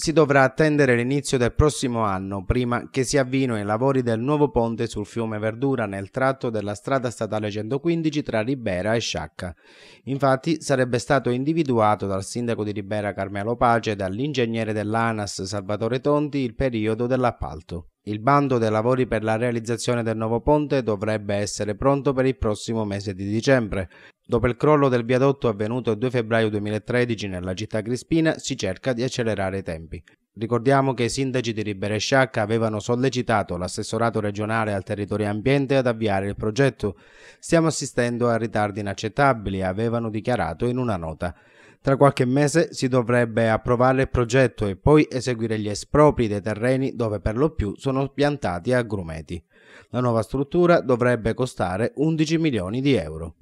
si dovrà attendere l'inizio del prossimo anno prima che si avvino i lavori del nuovo ponte sul fiume Verdura nel tratto della strada statale 115 tra Ribera e Sciacca. Infatti sarebbe stato individuato dal sindaco di Ribera Carmelo Pace e dall'ingegnere dell'ANAS Salvatore Tonti il periodo dell'appalto. Il bando dei lavori per la realizzazione del nuovo ponte dovrebbe essere pronto per il prossimo mese di dicembre. Dopo il crollo del viadotto avvenuto il 2 febbraio 2013 nella città crispina, si cerca di accelerare i tempi. Ricordiamo che i sindaci di Ribera avevano sollecitato l'assessorato regionale al territorio ambiente ad avviare il progetto. Stiamo assistendo a ritardi inaccettabili, avevano dichiarato in una nota. Tra qualche mese si dovrebbe approvare il progetto e poi eseguire gli espropri dei terreni dove per lo più sono piantati agrumeti. La nuova struttura dovrebbe costare 11 milioni di euro.